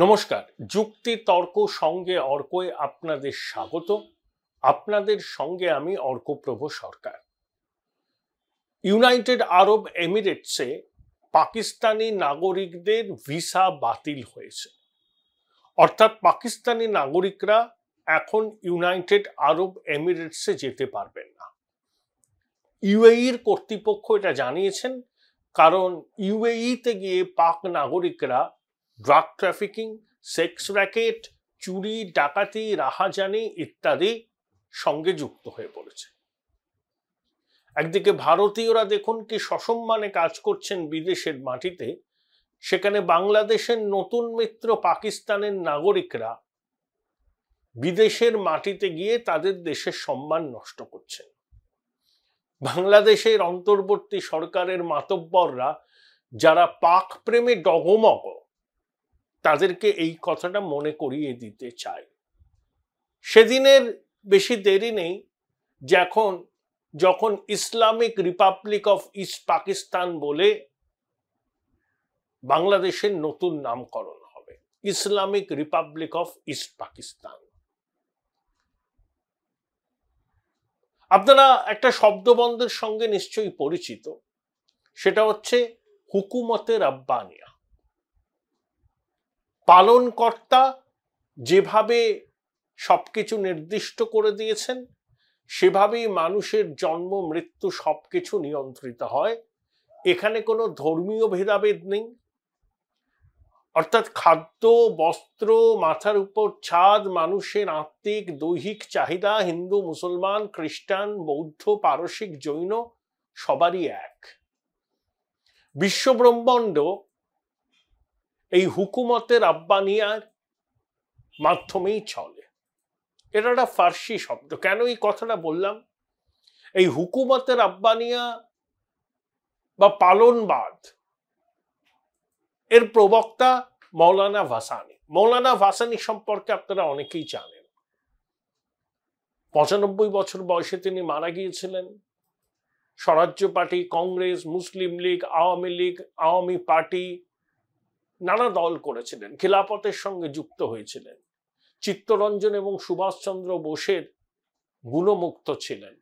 নমস্কার যুক্তি তর্ক সঙ্গে অর্কয়ে আপনাদের স্বাগত আপনাদের সঙ্গে আমি অর্কপ্রভ সরকার ইউনাইটেড আরব এমিরেটসে পাকিস্তানি নাগরিকদের ভিসা বাতিল হয়েছে অর্থাৎ পাকিস্তানি নাগরিকরা এখন ইউনাইটেড আরব এমিরেটসে যেতে পারবেন না ইউএইর কর্তৃপক্ষ এটা জানিয়েছেন কারণ ইউএইতে গিয়ে পাক নাগরিকরা ড্রাগ ট্রাফিকিং সেক্স র্যাকেট চুরি ডাকাতি রাহাজানি ইত্যাদি সঙ্গে যুক্ত হয়ে পড়েছে একদিকে ভারতীয়রা দেখুন কি সসম্মানে কাজ করছেন বিদেশের মাটিতে সেখানে বাংলাদেশের নতুন মিত্র পাকিস্তানের নাগরিকরা বিদেশের মাটিতে গিয়ে তাদের দেশের সম্মান নষ্ট করছেন বাংলাদেশের অন্তর্বর্তী সরকারের মাতব্বররা যারা পাক প্রেমে ডগমগ তাদেরকে এই কথাটা মনে করিয়ে দিতে চাই সেদিনের বেশি দেরি নেই যখন যখন Islamic Republic of East Pakistan বলে বাংলাদেশের নতুন নামকরণ হবে Islamic Republic of East Pakistan আপনারা একটা শব্দবন্ধের সঙ্গে নিশ্চয়ই পরিচিত সেটা হচ্ছে হুকুমতের আব্বানিয়া পালনকর্তা যেভাবে সব কিছু নির্দিষ্ট করে দিয়েছেন সেভাবেই মানুষের জন্ম মৃত্যু সব কিছু নিয়ন্ত্রিত হয় এখানে কোনো ধর্মীয় ভেদাভেদ নেই অর্থাৎ খাদ্য বস্ত্র মাথার উপর ছাদ মানুষের আত্মিক দৈহিক চাহিদা হিন্দু মুসলমান খ্রিস্টান বৌদ্ধ পারসিক জৈন সবারই এক বিশ্বব্রহ্মাণ্ড এই হুকুমতের আব্বানিয়ার মাধ্যমেই চলে এটা একটা ফার্সি শব্দ কেন এই কথাটা বললাম এই হুকুমতের আব্বানিয়া বা পালনবাদ এর প্রবক্তা মৌলানা ভাসানি মৌলানা ভাসানি সম্পর্কে আপনারা অনেকেই জানেন পঁচানব্বই বছর বয়সে তিনি মারা গিয়েছিলেন Swarajya Party Congress Muslim League Awami League Awami Party নানা দল করেছিলেন খিলাপতের সঙ্গে যুক্ত হয়েছিলেন চিত্তরঞ্জন এবং সুভাষচন্দ্র বোসের গুণমুক্ত ছিলেন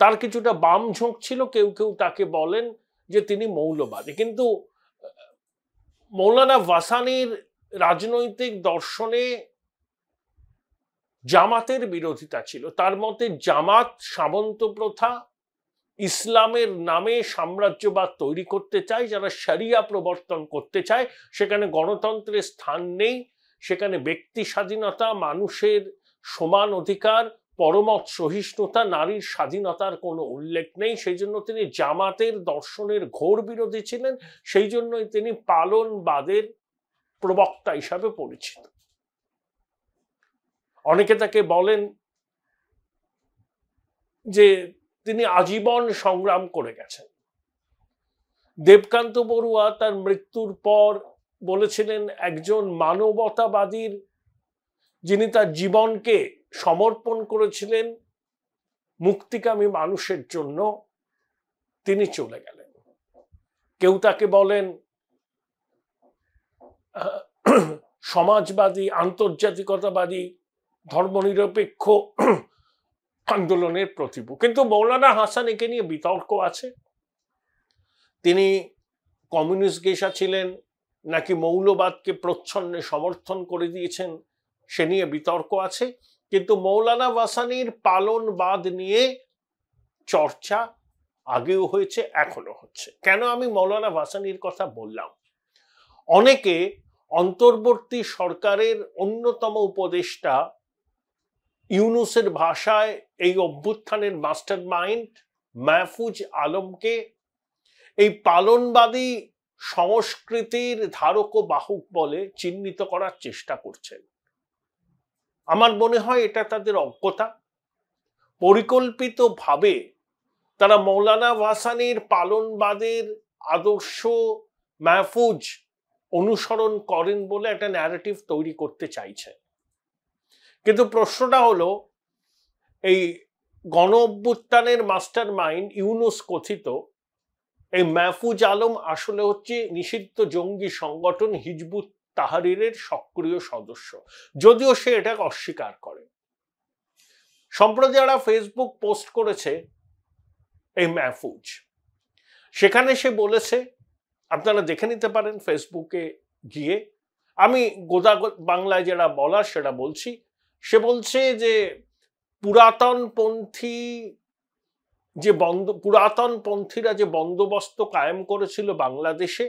তার কিছুটা বাম ঝোঁক ছিল কেউ কেউ তাকে বলেন যে তিনি মৌলবাদী কিন্তু মৌলানা ভাসানির রাজনৈতিক দর্শনে জামাতের বিরোধিতা ছিল তার মতে জামাত সামন্ত প্রথা ইসলামের নামে সাম্রাজ্যবাদ তৈরি করতে চায় যারা সারিয়া প্রবর্তন করতে চায় সেখানে গণতন্ত্রের স্থান নেই সেখানে ব্যক্তি স্বাধীনতা মানুষের সমান অধিকার পরমত সহিষ্ণুতা নারীর স্বাধীনতার কোনো উল্লেখ নেই সেই জন্য তিনি জামাতের দর্শনের ঘোর বিরোধী ছিলেন সেই জন্যই তিনি পালনবাদের প্রবক্তা হিসাবে পরিচিত অনেকে তাকে বলেন যে তিনি আজীবন সংগ্রাম করে গেছেন দেবকান্ত বড়ুয়া তার মৃত্যুর পর বলেছিলেন একজন মানবতাবাদীর যিনি তার জীবনকে সমর্পণ করেছিলেন মুক্তিকামী মানুষের জন্য তিনি চলে গেলেন কেউ তাকে বলেন সমাজবাদী আন্তর্জাতিকতাবাদী ধর্মনিরপেক্ষ আন্দোলনের প্রতিভু কিন্তু মৌলানা হাসান একে নিয়ে বিতর্ক আছে তিনি কমিউনিস্ট গেসা ছিলেন নাকি মৌলবাদকে প্রচ্ছন্নে সমর্থন করে দিয়েছেন সে নিয়ে বিতর্ক আছে কিন্তু মৌলানা ভাসানির পালনবাদ নিয়ে চর্চা আগেও হয়েছে এখনো হচ্ছে কেন আমি মৌলানা ভাসানির কথা বললাম অনেকে অন্তর্বর্তী সরকারের অন্যতম উপদেষ্টা ইউনুসের ভাষায় এই অভ্যুত্থানের মাস্টার মাইন্ড মাহফুজ আলমকে এই পালনবাদী সংস্কৃতির ধারক ও বাহক বলে চিহ্নিত করার চেষ্টা করছেন আমার মনে হয় এটা তাদের অজ্ঞতা পরিকল্পিতভাবে তারা মৌলানা ভাসানির পালনবাদের আদর্শ মাহফুজ অনুসরণ করেন বলে একটা ন্যারেটিভ তৈরি করতে চাইছেন কিন্তু প্রশ্নটা হলো এই গণ অভ্যুত্থানের মাস্টার মাইন্ড ইউনুস কথিত এই মাহফুজ আলম আসলে হচ্ছে নিষিদ্ধ জঙ্গি সংগঠন হিজবুত তাহারিরের সক্রিয় সদস্য যদিও সে এটা অস্বীকার করে সম্প্রতি যারা ফেসবুক পোস্ট করেছে এই মাহফুজ সেখানে সে বলেছে আপনারা দেখে নিতে পারেন ফেসবুকে গিয়ে আমি গোদা বাংলায় যেটা বলা সেটা বলছি সে বলছে যে পুরাতনপন্থী যে বন্দ পুরাতনপন্থীরা যে বন্দোবস্ত কায়েম করেছিল বাংলাদেশে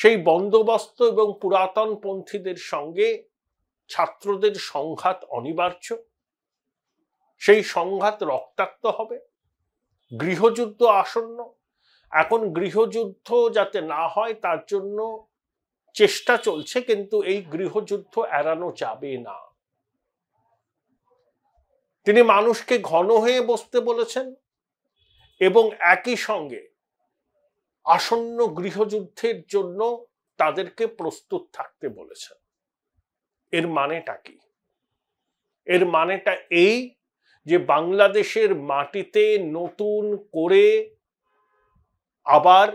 সেই বন্দোবস্ত এবং পুরাতনপন্থীদের সঙ্গে ছাত্রদের সংঘাত অনিবার্য সেই সংঘাত রক্তাক্ত হবে গৃহযুদ্ধ আসন্ন এখন গৃহযুদ্ধ যাতে না হয় তার জন্য চেষ্টা চলছে কিন্তু এই গৃহযুদ্ধ এড়ানো যাবে না তিনি মানুষকে ঘন হয়ে বসতে বলেছেন এবং একই সঙ্গে আসন্ন গৃহযুদ্ধের জন্য তাদেরকে প্রস্তুত থাকতে বলেছেন এর মানেটা কি এর মানেটা এই যে বাংলাদেশের মাটিতে নতুন করে আবার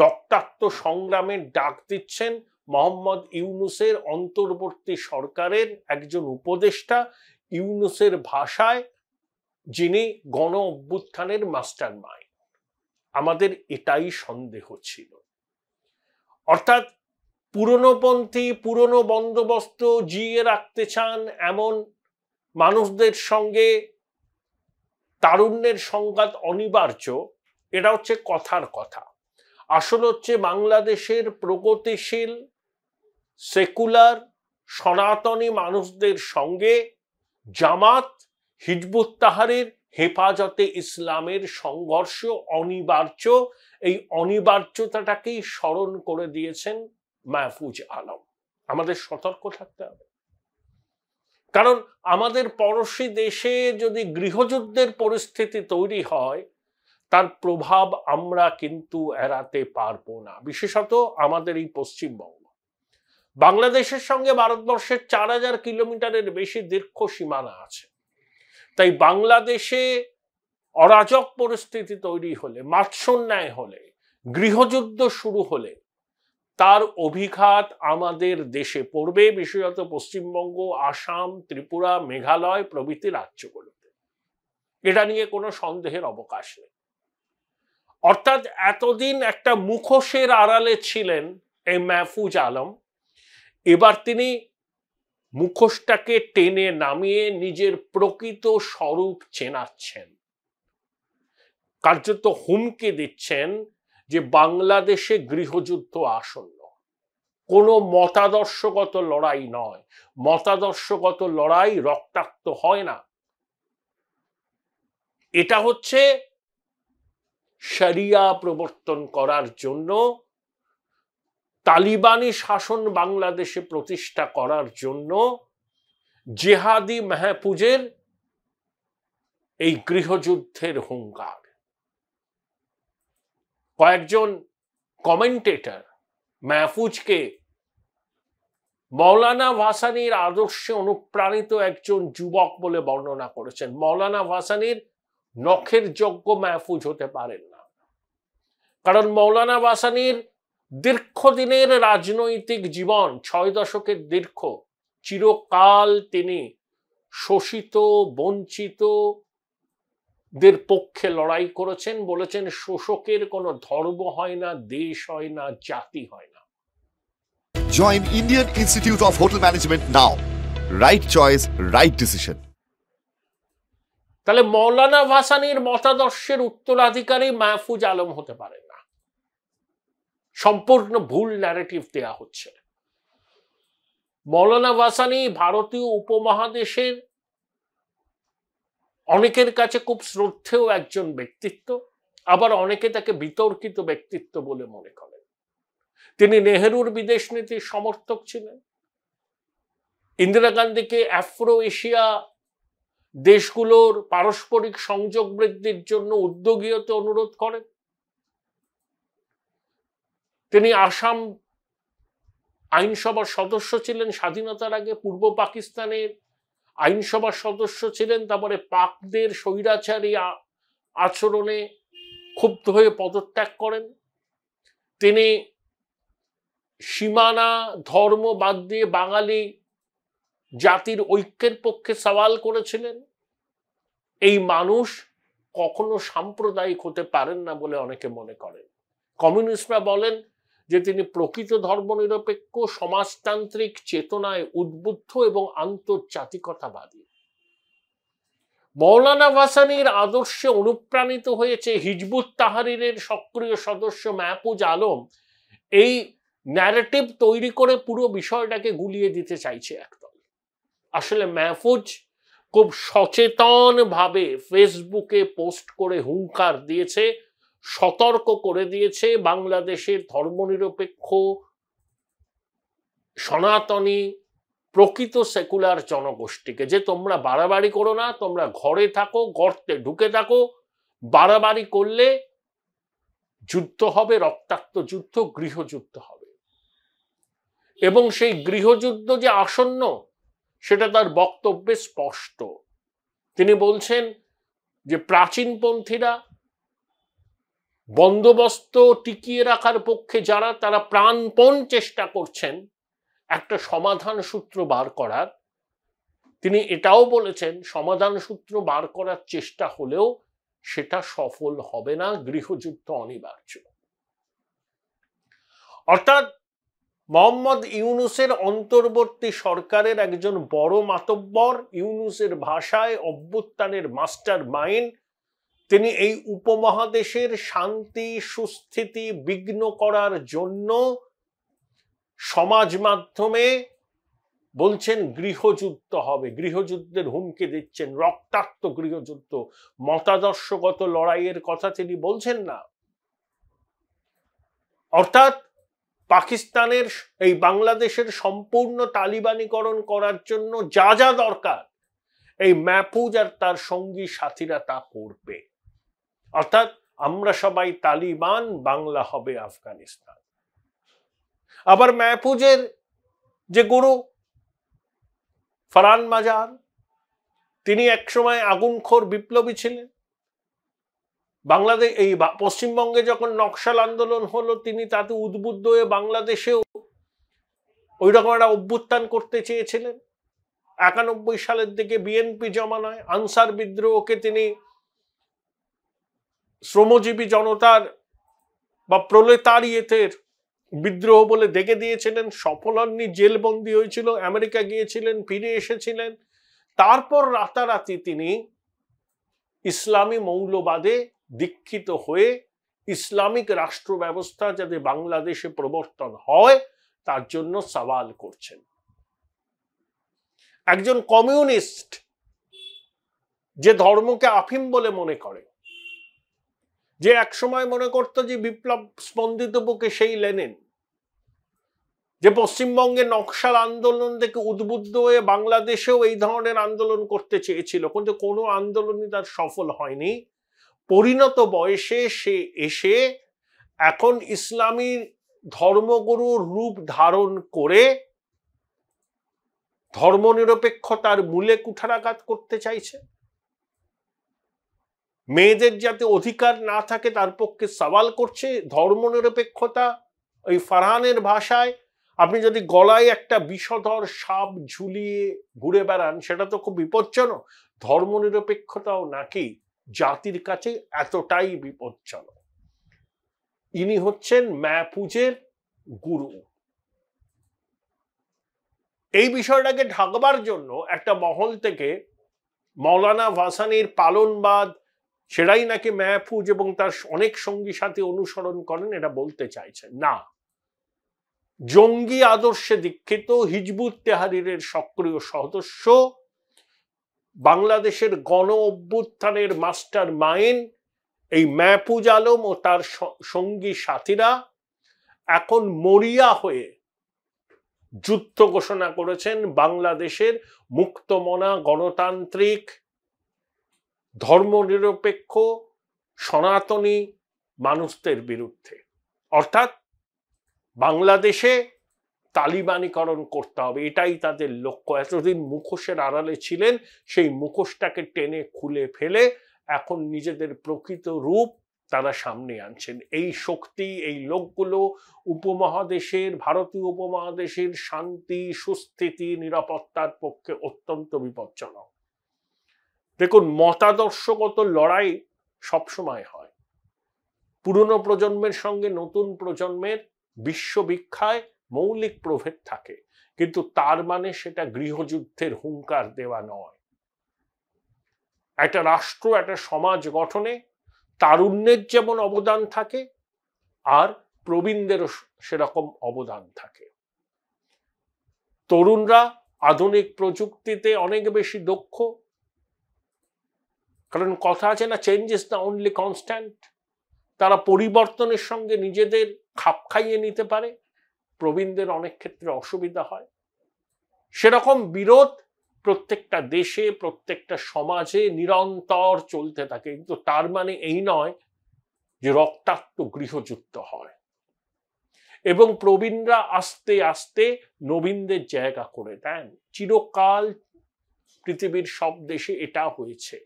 রক্তাক্ত সংগ্রামের ডাক দিচ্ছেন মোহাম্মদ ইউনুসের অন্তর্বর্তী সরকারের একজন উপদেষ্টা ইউনুসের ভাষায় যিনি গণ অভ্যুত্থানের মাস্টার মাইন্ড আমাদের এটাই সন্দেহ ছিল অর্থাৎ পুরনোপন্থী পুরনো বন্দোবস্ত জিয়ে রাখতে চান এমন মানুষদের সঙ্গে তারুণ্যের সংঘাত অনিবার্য এটা হচ্ছে কথার কথা আসল হচ্ছে বাংলাদেশের প্রগতিশীল সেকুলার সনাতনী মানুষদের সঙ্গে জামাত হিজবুত তাহারের হেফাজতে ইসলামের সংঘর্ষ অনিবার্য এই অনিবার্যতাটাকেই স্মরণ করে দিয়েছেন মাহফুজ আলম আমাদের সতর্ক থাকতে হবে কারণ আমাদের পড়শি দেশে যদি গৃহযুদ্ধের পরিস্থিতি তৈরি হয় তার প্রভাব আমরা কিন্তু এড়াতে পারবো না বিশেষত আমাদের এই পশ্চিমবঙ্গ বাংলাদেশের সঙ্গে ভারতবর্ষের চার হাজার কিলোমিটারের বেশি দীর্ঘ সীমানা আছে তাই বাংলাদেশে অরাজক পরিস্থিতি তৈরি হলে মাৎসন্যায় হলে গৃহযুদ্ধ শুরু হলে তার অভিঘাত আমাদের দেশে পড়বে বিশেষত পশ্চিমবঙ্গ আসাম ত্রিপুরা মেঘালয় প্রভৃতি রাজ্যগুলোতে এটা নিয়ে কোনো সন্দেহের অবকাশ নেই অর্থাৎ এতদিন একটা মুখোশের আড়ালে ছিলেন এই মাহফুজ আলম এবার তিনি মুখোশটাকে টেনে নামিয়ে নিজের প্রকৃত স্বরূপ চেনাচ্ছেন কার্যত হুমকি দিচ্ছেন যে বাংলাদেশে গৃহযুদ্ধ আসন্ন কোনো মতাদর্শগত লড়াই নয় মতাদর্শগত লড়াই রক্তাক্ত হয় না এটা হচ্ছে সারিয়া প্রবর্তন করার জন্য তালিবানি শাসন বাংলাদেশে প্রতিষ্ঠা করার জন্য জেহাদি মেহপুজের এই গৃহযুদ্ধের হুঙ্কার কয়েকজন কমেন্টেটর মেহফুজকে মৌলানা ভাসানির আদর্শে অনুপ্রাণিত একজন যুবক বলে বর্ণনা করেছেন মৌলানা ভাসানির নখের যোগ্য মেহফুজ হতে পারেন না কারণ মৌলানা ভাসানির দীর্ঘদিনের রাজনৈতিক জীবন ছয় দশকের দীর্ঘ চিরকাল তিনি শোষিত বঞ্চিত দের পক্ষে লড়াই করেছেন বলেছেন শোষকের কোন ধর্ম হয় না দেশ হয় না জাতি হয় না join Indian Institute of Hotel Management now right choice right decision তাহলে মৌলানা ভাসানির মতাদর্শের উত্তরাধিকারী মাহফুজ আলম হতে পারে না সম্পূর্ণ ভুল ন্যারেটিভ দেয়া হচ্ছে মৌলানা ভাসানি ভারতীয় উপমহাদেশের অনেকের কাছে খুব শ্রদ্ধেয় একজন ব্যক্তিত্ব আবার অনেকে তাকে বিতর্কিত ব্যক্তিত্ব বলে মনে করেন তিনি নেহেরুর বিদেশ নীতির সমর্থক ছিলেন ইন্দিরা গান্ধীকে অ্যাফ্রো এশিয়া দেশগুলোর পারস্পরিক সংযোগ বৃদ্ধির জন্য উদ্যোগীয়তে অনুরোধ করেন তিনি আসাম আইনসভার সদস্য ছিলেন স্বাধীনতার আগে পূর্ব পাকিস্তানের আইনসভার সদস্য ছিলেন তারপরে পাকদের স্বৈরাচারী আচরণে ক্ষুব্ধ হয়ে পদত্যাগ করেন তিনি সীমানা ধর্ম বাদ দিয়ে বাঙালি জাতির ঐক্যের পক্ষে সওয়াল করেছিলেন এই মানুষ কখনো সাম্প্রদায়িক হতে পারেন না বলে অনেকে মনে করেন কমিউনিস্টরা বলেন যে তিনি প্রকৃত ধর্মনিরপেক্ষ সমাজতান্ত্রিক চেতনায় উদ্বুদ্ধ এবং আন্তর্জাতিকতাবাদী মৌলানা ভাসানির আদর্শে অনুপ্রাণিত হয়েছে হিজবুত তাহারিরের সক্রিয় সদস্য মাহফুজ আলম এই ন্যারেটিভ তৈরি করে পুরো বিষয়টাকে গুলিয়ে দিতে চাইছে একদল আসলে মাহফুজ খুব সচেতনভাবে ফেসবুকে পোস্ট করে হুঙ্কার দিয়েছে সতর্ক করে দিয়েছে বাংলাদেশের ধর্মনিরপেক্ষ সনাতনী প্রকৃত সেকুলার জনগোষ্ঠীকে যে তোমরা বাড়াবাড়ি করো না তোমরা ঘরে থাকো গর্তে ঢুকে থাকো বাড়াবাড়ি করলে যুদ্ধ হবে রক্তাক্ত যুদ্ধ গৃহযুদ্ধ হবে এবং সেই গৃহযুদ্ধ যে আসন্ন সেটা তার বক্তব্যে স্পষ্ট তিনি বলছেন যে প্রাচীনপন্থীরা বন্দোবস্ত টিকিয়ে রাখার পক্ষে যারা তারা প্রাণপণ চেষ্টা করছেন একটা সমাধান সূত্র বার করার তিনি এটাও বলেছেন সমাধান সূত্র বার করার চেষ্টা হলেও সেটা সফল হবে না গৃহযুদ্ধ অনিবার্য অর্থাৎ মোহাম্মদ ইউনুসের অন্তর্বর্তী সরকারের একজন বড় মাতব্বর ইউনুসের ভাষায় অভ্যুত্থানের মাস্টার মাইন্ড তিনি এই উপমহাদেশের শান্তি সুস্থিতি বিঘ্ন করার জন্য সমাজ মাধ্যমে বলছেন গৃহযুদ্ধ হবে গৃহযুদ্ধের হুমকি দিচ্ছেন রক্তাক্ত গৃহযুদ্ধ মতাদর্শগত লড়াইয়ের কথা তিনি বলছেন না অর্থাৎ পাকিস্তানের এই বাংলাদেশের সম্পূর্ণ তালিবানীকরণ করার জন্য যা যা দরকার এই ম্যাপুজ আর তার সঙ্গী সাথীরা তা করবে অর্থাৎ আমরা সবাই তালিবান বাংলা হবে আফগানিস্তান আবার ম্যাপুজের যে গুরু ফারান মাজার তিনি একসময় আগুনখোর বিপ্লবী ছিলেন বাংলাদেশ এই পশ্চিমবঙ্গে যখন নকশাল আন্দোলন হলো তিনি তাতে উদ্বুদ্ধ হয়ে বাংলাদেশেও ওই রকম একটা অভ্যুত্থান করতে চেয়েছিলেন একানব্বই সালের দিকে বিএনপি জমানায় আনসার বিদ্রোহকে তিনি শ্রমজীবী জনতার বা প্রলেতারিয়েতের বিদ্রোহ বলে দেখে দিয়েছিলেন সফল হননি জেলবন্দি হয়েছিল আমেরিকা গিয়েছিলেন ফিরে এসেছিলেন তারপর রাতারাতি তিনি ইসলামী মৌলবাদে দীক্ষিত হয়ে ইসলামিক রাষ্ট্র ব্যবস্থা যাতে বাংলাদেশে প্রবর্তন হয় তার জন্য সওয়াল করছেন একজন কমিউনিস্ট যে ধর্মকে আফিম বলে মনে করে যে একসময় মনে করত যে বিপ্লব স্পন্দিত বুকে সেই লেনেন যে পশ্চিমবঙ্গে নকশাল আন্দোলন থেকে উদ্বুদ্ধ হয়ে বাংলাদেশেও এই ধরনের আন্দোলন করতে চেয়েছিল কিন্তু কোনো আন্দোলনই তার সফল হয়নি পরিণত বয়সে সে এসে এখন ইসলামী ধর্মগুরুর রূপ ধারণ করে ধর্মনিরপেক্ষতার মূলে কুঠারাঘাত করতে চাইছে মেয়েদের যাতে অধিকার না থাকে তার পক্ষে সওয়াল করছে ধর্মনিরপেক্ষতা ওই ফারহানের ভাষায় আপনি যদি গলায় একটা বিষধর সাপ ঝুলিয়ে ঘুরে বেড়ান সেটা তো খুব বিপজ্জনক ধর্মনিরপেক্ষতাও নাকি জাতির কাছে এতটাই বিপজ্জনক ইনি হচ্ছেন ম্যাপুজের গুরু এই বিষয়টাকে ঢাকবার জন্য একটা মহল থেকে মৌলানা ভাসানির পালনবাদ সেটাই নাকি মেহফুজ এবং তার অনেক সঙ্গী সাথে অনুসরণ করেন এটা বলতে চাইছে না জঙ্গি আদর্শে দীক্ষিত হিজবুত তেহারিরের সক্রিয় সদস্য বাংলাদেশের গণ অভ্যুত্থানের মাস্টার মাইন্ড এই ম্যাপুজ আলম ও তার সঙ্গী সাথীরা এখন মরিয়া হয়ে যুদ্ধ ঘোষণা করেছেন বাংলাদেশের মুক্তমনা গণতান্ত্রিক ধর্মনিরপেক্ষ সনাতনী মানুষদের বিরুদ্ধে অর্থাৎ বাংলাদেশে তালিবানিকরণ করতে হবে এটাই তাদের লক্ষ্য এতদিন মুখোশের আড়ালে ছিলেন সেই মুখোশটাকে টেনে খুলে ফেলে এখন নিজেদের প্রকৃত রূপ তারা সামনে আনছেন এই শক্তি এই লোকগুলো উপমহাদেশের ভারতীয় উপমহাদেশের শান্তি সুস্থিতি নিরাপত্তার পক্ষে অত্যন্ত বিপজ্জনক দেখুন মতাদর্শগত লড়াই সবসময় হয় পুরনো প্রজন্মের সঙ্গে নতুন প্রজন্মের বিশ্ববিখ্যায় মৌলিক প্রভেদ থাকে কিন্তু তার মানে সেটা গৃহযুদ্ধের হুঙ্কার দেওয়া নয় একটা রাষ্ট্র একটা সমাজ গঠনে তারুণ্যের যেমন অবদান থাকে আর প্রবীণদেরও সেরকম অবদান থাকে তরুণরা আধুনিক প্রযুক্তিতে অনেক বেশি দক্ষ কারণ কথা আছে না change is the only constant তারা পরিবর্তনের সঙ্গে নিজেদের খাপ খাইয়ে নিতে পারে প্রবীণদের অনেক ক্ষেত্রে অসুবিধা হয় সেরকম বিরোধ প্রত্যেকটা দেশে প্রত্যেকটা সমাজে নিরন্তর চলতে থাকে কিন্তু তার মানে এই নয় যে রক্তাক্ত গৃহযুক্ত হয় এবং প্রবীণরা আস্তে আস্তে নবীনদের জায়গা করে দেন চিরকাল পৃথিবীর সব দেশে এটা হয়েছে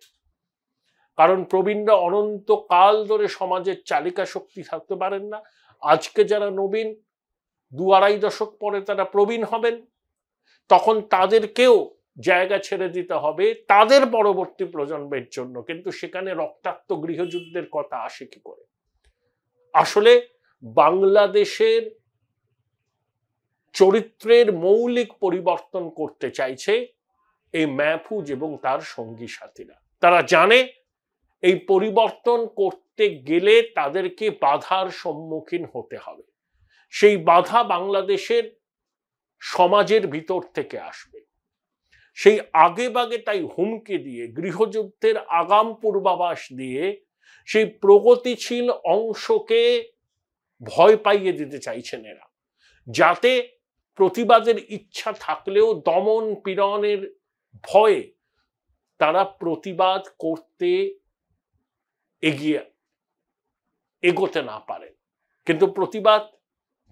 কারণ প্রবীণরা অনন্তকাল ধরে সমাজের চালিকা শক্তি থাকতে পারেন না আজকে যারা নবীন দু আড়াই দশক পরে তারা প্রবীণ হবেন তখন তাদেরকেও জায়গা ছেড়ে দিতে হবে তাদের পরবর্তী প্রজন্মের জন্য কিন্তু সেখানে রক্তাক্ত গৃহযুদ্ধের কথা আসে কি করে আসলে বাংলাদেশের চরিত্রের মৌলিক পরিবর্তন করতে চাইছে এই ম্যাফুজ এবং তার সঙ্গী সাথীরা তারা জানে এই পরিবর্তন করতে গেলে তাদেরকে বাধার সম্মুখীন হতে হবে সেই বাধা বাংলাদেশের সমাজের ভিতর থেকে আসবে সেই আগে বাগে তাই হুমকি দিয়ে গৃহযুদ্ধের আগাম পূর্বাভাস দিয়ে সেই প্রগতিশীল অংশকে ভয় পাইয়ে দিতে চাইছেন এরা যাতে প্রতিবাদের ইচ্ছা থাকলেও দমন পীড়নের ভয়ে তারা প্রতিবাদ করতে এগিয়ে এগোতে না পারে কিন্তু প্রতিবাদ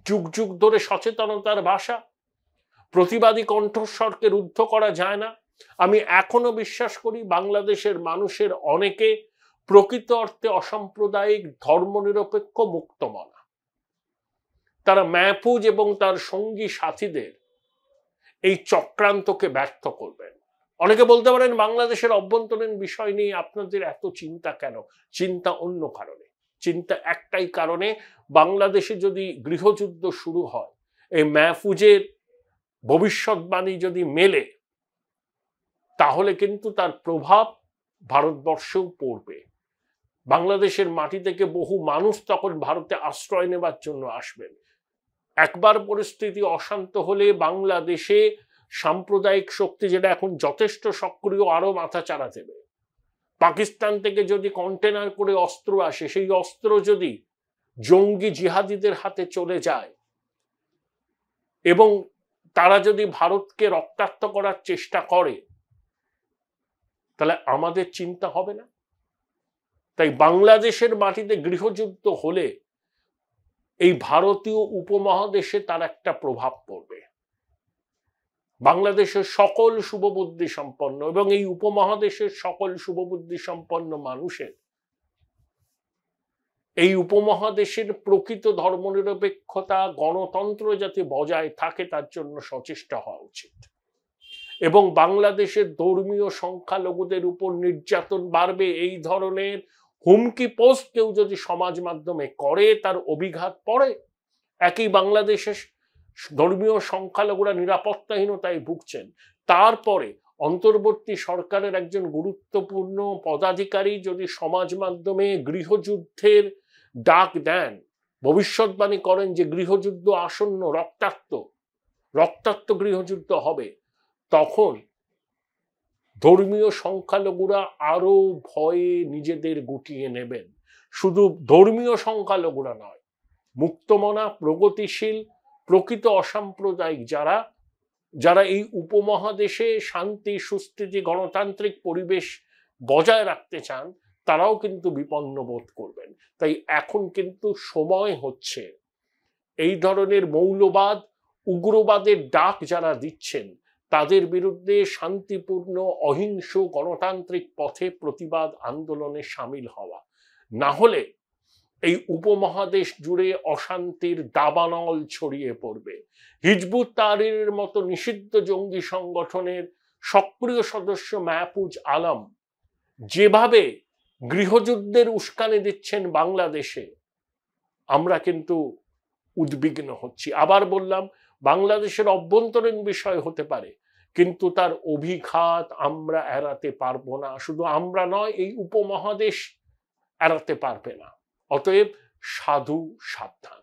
যুগ যুগ ধরে সচেতনতার ভাষা প্রতিবাদী কণ্ঠস্বরকে রুদ্ধ করা যায় না আমি এখনো বিশ্বাস করি বাংলাদেশের মানুষের অনেকে প্রকৃত অর্থে অসাম্প্রদায়িক ধর্মনিরপেক্ষ মুক্তমনা তারা ম্যাপুজ এবং তার সঙ্গী সাথীদের এই চক্রান্তকে ব্যর্থ করবেন অনেকে বলতে পারেন বাংলাদেশের অভ্যন্তরীণ বিষয় নিয়ে আপনাদের এত চিন্তা কেন চিন্তা অন্য কারণে চিন্তা একটাই কারণে বাংলাদেশে যদি গৃহযুদ্ধ শুরু হয় এই ম্যাফুজের ভবিষ্যৎবাণী যদি মেলে তাহলে কিন্তু তার প্রভাব ভারতবর্ষেও পড়বে বাংলাদেশের মাটি থেকে বহু মানুষ তখন ভারতে আশ্রয় নেবার জন্য আসবেন একবার পরিস্থিতি অশান্ত হলে বাংলাদেশে সাম্প্রদায়িক শক্তি যেটা এখন যথেষ্ট সক্রিয় আরও মাথা চাড়া দেবে পাকিস্তান থেকে যদি কন্টেনার করে অস্ত্র আসে সেই অস্ত্র যদি জঙ্গি জিহাদিদের হাতে চলে যায় এবং তারা যদি ভারতকে রক্তাক্ত করার চেষ্টা করে তাহলে আমাদের চিন্তা হবে না তাই বাংলাদেশের মাটিতে গৃহযুদ্ধ হলে এই ভারতীয় উপমহাদেশে তার একটা প্রভাব পড়বে বাংলাদেশের সকল শুভবুদ্ধি সম্পন্ন এবং এই উপমহাদেশের সকল শুভবুদ্ধি সম্পন্ন মানুষের এই উপমহাদেশের প্রকৃত ধর্মনিরপেক্ষতা গণতন্ত্র যাতে বজায় থাকে তার জন্য সচেষ্ট হওয়া উচিত এবং বাংলাদেশের ধর্মীয় সংখ্যালঘুদের উপর নির্যাতন বাড়বে এই ধরনের হুমকি পোস্ট কেউ যদি সমাজ মাধ্যমে করে তার অভিঘাত পড়ে একই বাংলাদেশের ধর্মীয় সংখ্যালঘুরা নিরাপত্তাহীনতায় ভুগছেন তারপরে অন্তর্বর্তী সরকারের একজন গুরুত্বপূর্ণ পদাধিকারী যদি সমাজ মাধ্যমে গৃহযুদ্ধের ডাক দেন ভবিষ্যৎবাণী করেন যে গৃহযুদ্ধ আসন্ন রক্তাক্ত রক্তাক্ত গৃহযুদ্ধ হবে তখন ধর্মীয় সংখ্যালঘুরা আরও ভয়ে নিজেদের গুটিয়ে নেবেন শুধু ধর্মীয় সংখ্যালঘুরা নয় মুক্তমনা প্রগতিশীল প্রকৃত অসাম্প্রদায়িক যারা যারা এই উপমহাদেশে শান্তি সুস্থিতি যে গণতান্ত্রিক পরিবেশ বজায় রাখতে চান তারাও কিন্তু বিপন্ন বোধ করবেন তাই এখন কিন্তু সময় হচ্ছে এই ধরনের মৌলবাদ উগ্রবাদের ডাক যারা দিচ্ছেন তাদের বিরুদ্ধে শান্তিপূর্ণ অহিংস গণতান্ত্রিক পথে প্রতিবাদ আন্দোলনে সামিল হওয়া না হলে এই উপমহাদেশ জুড়ে অশান্তির দাবানল ছড়িয়ে পড়বে হিজবুত তারির মতো নিষিদ্ধ জঙ্গি সংগঠনের সক্রিয় সদস্য মাহফুজ আলম যেভাবে গৃহযুদ্ধের উস্কানি দিচ্ছেন বাংলাদেশে আমরা কিন্তু উদ্বিগ্ন হচ্ছি আবার বললাম বাংলাদেশের অভ্যন্তরীণ বিষয় হতে পারে কিন্তু তার অভিঘাত আমরা এড়াতে পারবো না শুধু আমরা নয় এই উপমহাদেশ এড়াতে পারবে না অতএব সাধু সাবধান